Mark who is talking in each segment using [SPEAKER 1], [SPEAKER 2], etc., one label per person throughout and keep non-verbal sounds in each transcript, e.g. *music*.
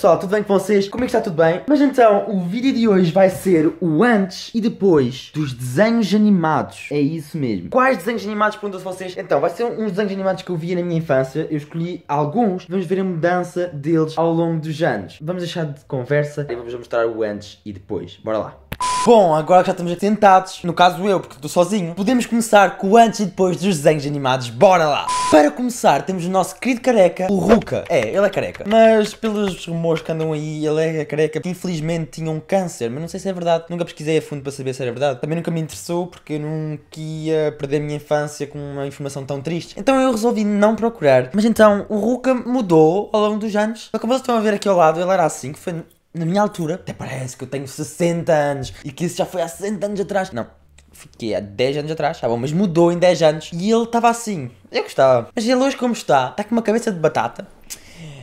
[SPEAKER 1] pessoal, tudo bem com vocês? Como é que está tudo bem? Mas então, o vídeo de hoje vai ser o antes e depois dos desenhos animados. É isso mesmo. Quais desenhos animados perguntam-se vocês? Então, vai ser uns desenhos animados que eu via na minha infância. Eu escolhi alguns. Vamos ver a mudança deles ao longo dos anos. Vamos deixar de conversa e vamos mostrar o antes e depois. Bora lá. Bom, agora que já estamos atentados. no caso eu, porque estou sozinho, podemos começar com o antes e depois dos desenhos animados. Bora lá! Para começar, temos o nosso querido careca, o Ruka. É, ele é careca. Mas pelos rumores que andam aí, ele é careca. Infelizmente tinha um câncer, mas não sei se é verdade. Nunca pesquisei a fundo para saber se era verdade. Também nunca me interessou, porque eu nunca ia perder a minha infância com uma informação tão triste. Então eu resolvi não procurar. Mas então, o Ruka mudou ao longo dos anos. Como vocês estão a ver aqui ao lado, ele era assim, que foi na minha altura, até parece que eu tenho 60 anos e que isso já foi há 60 anos atrás. Não, fiquei há 10 anos atrás, tá bom, mas mudou em 10 anos. E ele estava assim, eu gostava. Mas ele hoje como está, está com uma cabeça de batata.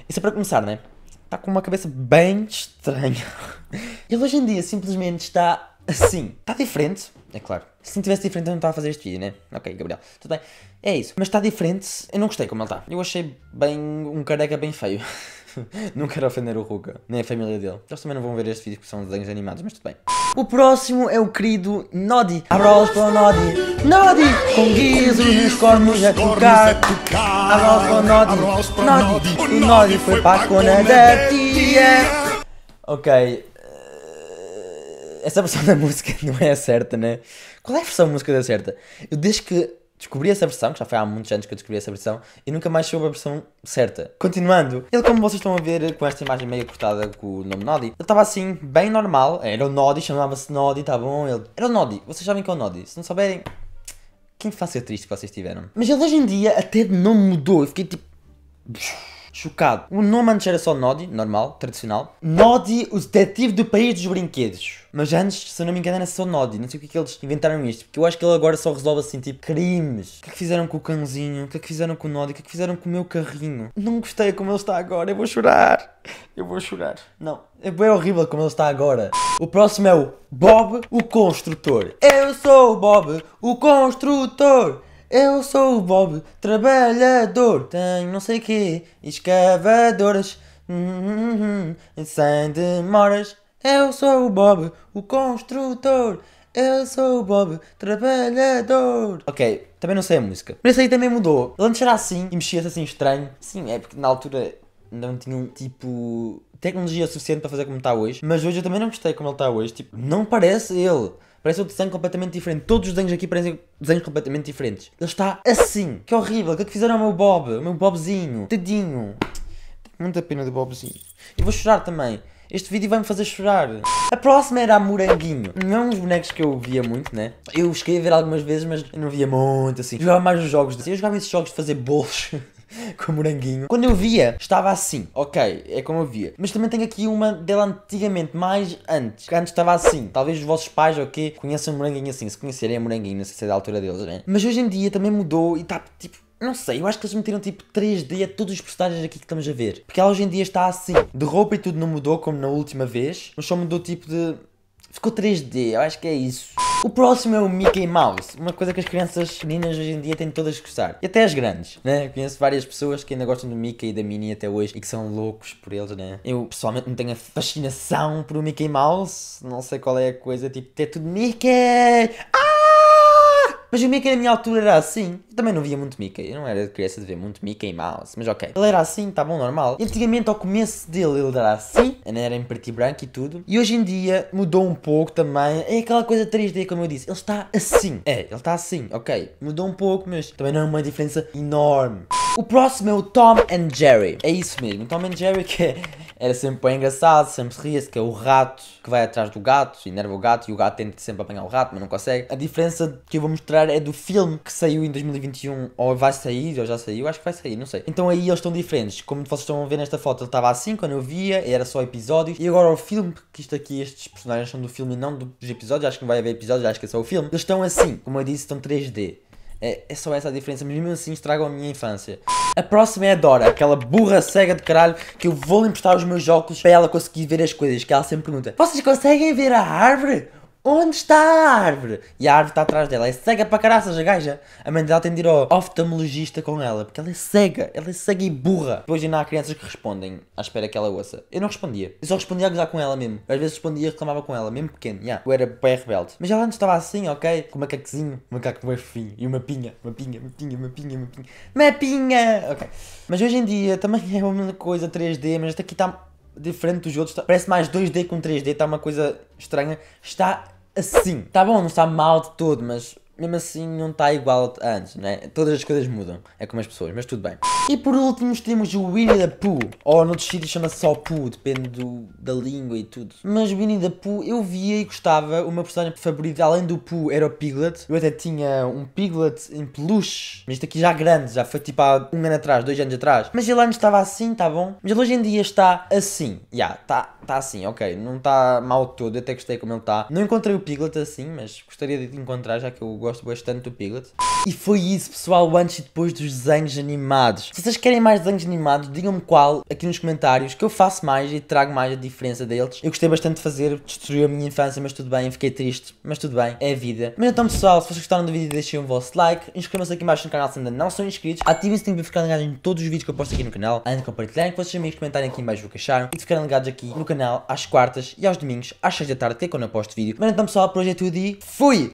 [SPEAKER 1] Isso é para começar, né? Está com uma cabeça bem estranha. *laughs* Ele hoje em dia simplesmente está assim. Está diferente, é claro. Se não tivesse diferente eu não estava a fazer este vídeo, né? Ok, Gabriel, tudo bem. É isso. Mas está diferente, eu não gostei como ele está. Eu achei bem um careca bem feio. *laughs* *laughs* não quero ofender o Ruka, nem a família dele. Eles também não vão ver este vídeo porque são desenhos animados, mas tudo bem. O próximo é o querido Nodi. Abraços para o Nodi. Nodi! Com guizos e cornos a tocar. Abraços para o Nodi. Nodi! O Nodi foi para a cona da tia. Ok. Eh, essa versão *laughs* da música não é a certa, né? Qual é a versão da música da certa? Eu desde que descobri essa versão, que já foi há muitos anos que eu descobri essa versão, e nunca mais soube a versão certa. Continuando, ele como vocês estão a ver com esta imagem meio cortada com o nome Nodi, ele estava assim, bem normal, era o Nodi, chamava-se Nodi, tá bom, ele... Era o Nodi. vocês sabem que é o Nodi, se não souberem... faz ser triste que vocês tiveram. Mas ele hoje em dia até não mudou, eu fiquei tipo chocado. O nome antes era só Nodi, normal, tradicional. Nodi, o detetive do país dos brinquedos. Mas antes, se eu não me engano, era só Nodi. Não sei o que é que eles inventaram isto. Porque eu acho que ele agora só resolve assim, tipo, crimes. O que é que fizeram com o cãozinho? O que é que fizeram com o Nodi? O que é que fizeram com o meu carrinho? Não gostei como ele está agora. Eu vou chorar. Eu vou chorar. Não. É bem horrível como ele está agora. O próximo é o Bob, o construtor. Eu sou o Bob, o construtor. Eu sou o Bob, trabalhador, tenho não sei quê, escavadoras, hum hum, hum, hum, hum, sem demoras. Eu sou o Bob, o construtor. Eu sou o Bob, trabalhador. Ok, também não sei a música. Mas isso aí também mudou. Ele antes era assim e mexia-se assim estranho. Sim, é porque na altura não tinham tipo tecnologia suficiente para fazer como está hoje. Mas hoje eu também não gostei como ele está hoje. Tipo, não parece ele. Parece outro desenho completamente diferente. Todos os desenhos aqui parecem desenhos completamente diferentes. Ele está assim. Que horrível. O que é que fizeram ao meu Bob? O meu Bobzinho. Tadinho. Muita pena do Bobzinho. E vou chorar também. Este vídeo vai me fazer chorar. A próxima era a Moranguinho. Não os é bonecos que eu via muito, né? Eu cheguei a ver algumas vezes, mas não via muito assim. Jogava mais os jogos. De... Eu jogava esses jogos de fazer bolos. *laughs* *laughs* com o moranguinho. Quando eu via, estava assim. Ok, é como eu via. Mas também tenho aqui uma dela antigamente, mais antes. Que antes estava assim. Talvez os vossos pais, ok, conheçam moranguinho assim. Se conhecerem o é moranguinho, não sei se é da altura deles, né? Mas hoje em dia também mudou e está tipo. Não sei, eu acho que eles meteram tipo 3D a todos os personagens aqui que estamos a ver. Porque ela hoje em dia está assim. De roupa e tudo não mudou como na última vez, mas só mudou tipo de. Ficou 3D, eu acho que é isso. O próximo é o Mickey Mouse, uma coisa que as crianças meninas hoje em dia têm todas que gostar. E até as grandes, né? Conheço várias pessoas que ainda gostam do Mickey e da Minnie até hoje e que são loucos por eles, né? Eu pessoalmente não tenho a fascinação por o Mickey Mouse, não sei qual é a coisa, tipo, ter é tudo Mickey! Ah! Mas o Mickey na minha altura era assim. Eu também não via muito Mickey. Eu não era criança de ver muito Mickey Mouse. Mas ok. Ele era assim, tá bom, normal. E antigamente, ao começo dele, ele era assim. Ele era em preto e branco e tudo. E hoje em dia mudou um pouco também. É aquela coisa 3D, é como eu disse. Ele está assim. É, ele está assim. Ok. Mudou um pouco, mas também não é uma diferença enorme. O próximo é o Tom and Jerry. É isso mesmo. Tom and Jerry que é era sempre bem engraçado, sempre se ria-se, que é o rato que vai atrás do gato, enerva o gato e o gato tenta sempre apanhar o rato, mas não consegue. A diferença que eu vou mostrar é do filme que saiu em 2021, ou vai sair, ou já saiu, acho que vai sair, não sei. Então aí eles estão diferentes. Como vocês estão a ver nesta foto, ele estava assim quando eu via, era só episódios. E agora o filme, que isto aqui, estes personagens são do filme e não dos episódios, acho que não vai haver episódios, acho que é só o filme. Eles estão assim, como eu disse, estão 3D. É, é só essa a diferença, mas mesmo assim estragam a minha infância. A próxima é a Dora, aquela burra cega de caralho que eu vou lhe emprestar os meus óculos para ela conseguir ver as coisas. Que ela sempre pergunta: Vocês conseguem ver a árvore? Onde está a árvore? E a árvore está atrás dela. É cega para caraças a gaja. A mãe dela tem de ir ao oftalmologista com ela. Porque ela é cega. Ela é cega e burra. Depois ainda há crianças que respondem à espera que ela ouça. Eu não respondia. Eu só respondia a gozar com ela mesmo. Às vezes respondia e reclamava com ela, mesmo pequeno. Yeah. Eu era bem rebelde. Mas ela antes estava assim, ok? Com um macaquezinho. Um macaco bem fofinho. E uma pinha. Uma pinha, uma pinha, uma pinha, uma pinha. Uma pinha! Ok. Mas hoje em dia também *laughs* é uma mesma coisa 3D. Mas esta aqui está diferente dos outros. Parece mais 2D com 3D. Está uma coisa estranha. Está assim. Está bom, não está mal de todo, mas mesmo assim não está igual a antes, né? Todas as coisas mudam, é como as pessoas, mas tudo bem. E por último temos o Winnie the Pooh, ou oh, noutros sítios chama-se só Pooh, depende do, da língua e tudo. Mas o Winnie the Pooh eu via e gostava, o meu personagem favorito além do Pooh era o Piglet, eu até tinha um Piglet em peluche, mas isto aqui já grande, já foi tipo há um ano atrás, dois anos atrás, mas ele antes estava assim, tá bom? Mas ele hoje em dia está assim, já, yeah, tá, tá assim, ok, não está mal todo, eu até gostei como ele está. Não encontrei o Piglet assim, mas gostaria de encontrar já que eu gosto gosto bastante do Piglet. E foi isso, pessoal, antes e depois dos desenhos animados. Se vocês querem mais desenhos animados, digam-me qual aqui nos comentários, que eu faço mais e trago mais a diferença deles. Eu gostei bastante de fazer, destruiu a minha infância, mas tudo bem, fiquei triste, mas tudo bem, é a vida. Mas então, pessoal, se vocês gostaram do vídeo, deixem o vosso like, inscrevam-se aqui embaixo no canal se ainda não são inscritos, ativem o sininho para ficar ligados em todos os vídeos que eu posto aqui no canal, ainda compartilhem com vocês amigos, comentarem aqui embaixo o que acharam e ficarem ligados aqui no canal às quartas e aos domingos, às 6 da tarde, que é quando eu posto vídeo. Mas então, pessoal, por hoje é tudo e fui!